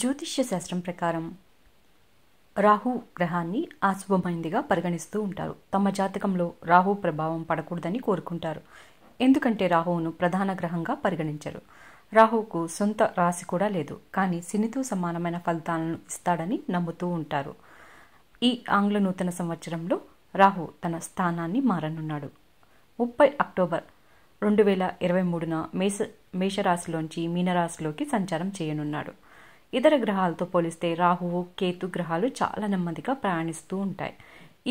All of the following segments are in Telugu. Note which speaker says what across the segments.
Speaker 1: జ్యోతిష్య శాస్త్రం ప్రకారం రాహు గ్రహాన్ని ఆశుభమైందిగా పరిగణిస్తూ ఉంటారు తమ జాతకంలో రాహు ప్రభావం పడకూడదని కోరుకుంటారు ఎందుకంటే రాహువును ప్రధాన గ్రహంగా పరిగణించరు రాహువుకు సొంత రాశి కూడా లేదు కానీ శనితో సమానమైన ఫలితాలను ఇస్తాడని నమ్ముతూ ఉంటారు ఈ ఆంగ్ల నూతన సంవత్సరంలో రాహు తన స్థానాన్ని మారనున్నాడు ముప్పై అక్టోబర్ రెండు వేల ఇరవై మూడున మేష మేషరాశిలోంచి మీనరాశిలోకి సంచారం చేయనున్నాడు ఇతర గ్రహాలతో పోలిస్తే రాహువు కేతు గ్రహాలు చాలా నెమ్మదిగా ప్రయాణిస్తూ ఉంటాయి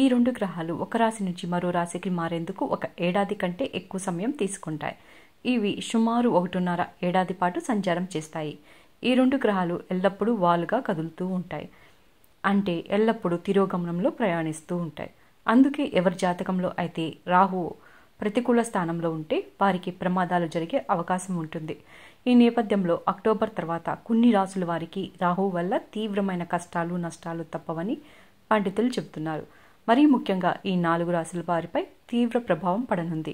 Speaker 1: ఈ రెండు గ్రహాలు ఒక రాశి నుంచి మరో రాశికి మారేందుకు ఒక ఏడాది కంటే ఎక్కువ సమయం తీసుకుంటాయి ఇవి సుమారు ఒకటిన్నర ఏడాది పాటు సంచారం చేస్తాయి ఈ రెండు గ్రహాలు ఎల్లప్పుడూ వాలుగా కదులుతూ ఉంటాయి అంటే ఎల్లప్పుడూ తిరోగమనంలో ప్రయాణిస్తూ ఉంటాయి అందుకే ఎవరి జాతకంలో అయితే రాహువు ప్రతికూల స్థానంలో ఉంటే వారికి ప్రమాదాలు జరిగే అవకాశం ఉంటుంది ఈ నేపథ్యంలో అక్టోబర్ తర్వాత కొన్ని రాసుల వారికి రాహు వల్ల తీవ్రమైన కష్టాలు నష్టాలు తప్పవని పండితులు చెబుతున్నారు మరీ ముఖ్యంగా ఈ నాలుగు రాసుల వారిపై తీవ్ర ప్రభావం పడనుంది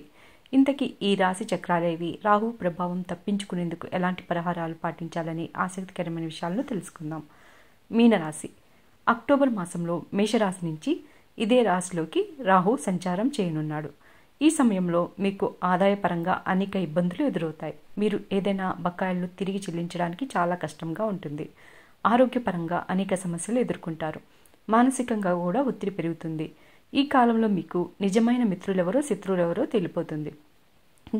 Speaker 1: ఇంతకీ ఈ రాశి చక్రాలేవి రాహు ప్రభావం తప్పించుకునేందుకు ఎలాంటి పరిహారాలు పాటించాలని ఆసక్తికరమైన విషయాలను తెలుసుకుందాం మీనరాశి అక్టోబర్ మాసంలో మేషరాశి నుంచి ఇదే రాశిలోకి రాహు సంచారం చేయనున్నాడు ఈ సమయంలో మీకు ఆదాయపరంగా అనేక ఇబ్బందులు ఎదురవుతాయి మీరు ఏదైనా బకాయిలు తిరిగి చెల్లించడానికి చాలా కష్టంగా ఉంటుంది ఆరోగ్యపరంగా అనేక సమస్యలు ఎదుర్కొంటారు మానసికంగా కూడా ఒత్తిడి పెరుగుతుంది ఈ కాలంలో మీకు నిజమైన మిత్రులెవరో శత్రువులెవరో తెలిపోతుంది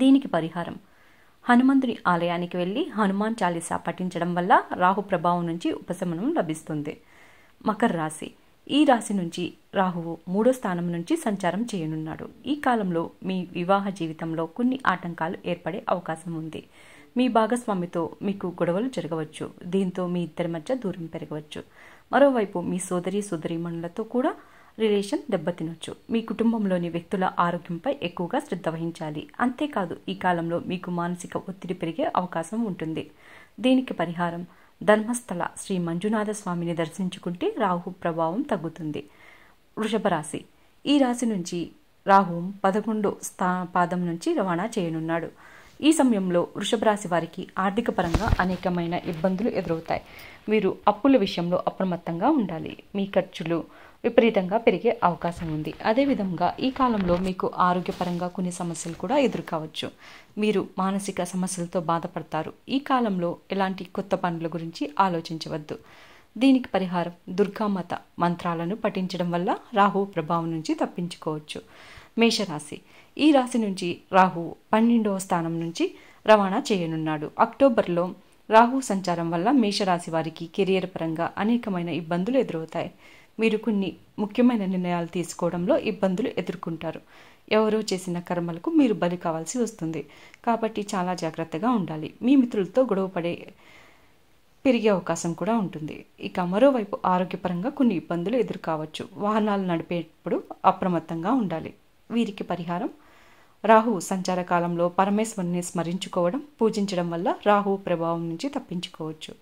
Speaker 1: దీనికి పరిహారం హనుమంతుని ఆలయానికి వెళ్ళి హనుమాన్ చాలీసా పఠించడం వల్ల రాహు ప్రభావం నుంచి ఉపశమనం లభిస్తుంది మకర రాశి ఈ రాశి నుంచి రాహువు మూడో స్థానం నుంచి సంచారం చేయనున్నాడు ఈ కాలంలో మీ వివాహ జీవితంలో కొన్ని ఆటంకాలు ఏర్పడే అవకాశం ఉంది మీ భాగస్వామితో మీకు గొడవలు జరగవచ్చు దీంతో మీ ఇద్దరి మధ్య దూరం పెరగవచ్చు మరోవైపు మీ సోదరి సోదరీమణులతో కూడా రిలేషన్ దెబ్బతినొచ్చు మీ కుటుంబంలోని వ్యక్తుల ఆరోగ్యంపై ఎక్కువగా శ్రద్ధ వహించాలి అంతేకాదు ఈ కాలంలో మీకు మానసిక ఒత్తిడి పెరిగే అవకాశం ఉంటుంది దీనికి పరిహారం ధర్మస్థల శ్రీ మంజునాథ స్వామిని దర్శించుకుంటే రాహు ప్రభావం తగ్గుతుంది వృషభ రాశి ఈ రాశి నుంచి రాహు పదకొండు స్థా పాదం నుంచి రవాణా చేయనున్నాడు ఈ సమయంలో వృషభ రాశి వారికి ఆర్థిక పరంగా అనేకమైన ఇబ్బందులు ఎదురవుతాయి మీరు అప్పుల విషయంలో అప్రమత్తంగా ఉండాలి మీ ఖర్చులు విపరీతంగా పెరిగే అవకాశం ఉంది అదేవిధంగా ఈ కాలంలో మీకు ఆరోగ్యపరంగా కొన్ని సమస్యలు కూడా ఎదురు కావచ్చు మీరు మానసిక సమస్యలతో బాధపడతారు ఈ కాలంలో ఎలాంటి కొత్త పనుల గురించి ఆలోచించవద్దు దీనికి పరిహారం దుర్గామత మంత్రాలను పఠించడం వల్ల రాహు ప్రభావం నుంచి తప్పించుకోవచ్చు మేషరాశి ఈ రాశి నుంచి రాహు పన్నెండవ స్థానం నుంచి రవాణా చేయనున్నాడు అక్టోబర్లో రాహు సంచారం వల్ల మేషరాశి వారికి కెరియర్ పరంగా అనేకమైన ఇబ్బందులు ఎదురవుతాయి మీరు కొన్ని ముఖ్యమైన నిర్ణయాలు తీసుకోవడంలో ఇబ్బందులు ఎదుర్కొంటారు ఎవరో చేసిన కర్మలకు మీరు బలి కావాల్సి వస్తుంది కాబట్టి చాలా జాగ్రత్తగా ఉండాలి మీ మిత్రులతో గొడవపడే పెరిగే అవకాశం కూడా ఉంటుంది ఇక మరోవైపు ఆరోగ్యపరంగా కొన్ని ఇబ్బందులు ఎదుర్కోవచ్చు వాహనాలు నడిపేటప్పుడు అప్రమత్తంగా ఉండాలి వీరికి పరిహారం రాహు సంచార కాలంలో పరమేశ్వరుని స్మరించుకోవడం పూజించడం వల్ల రాహు ప్రభావం నుంచి తప్పించుకోవచ్చు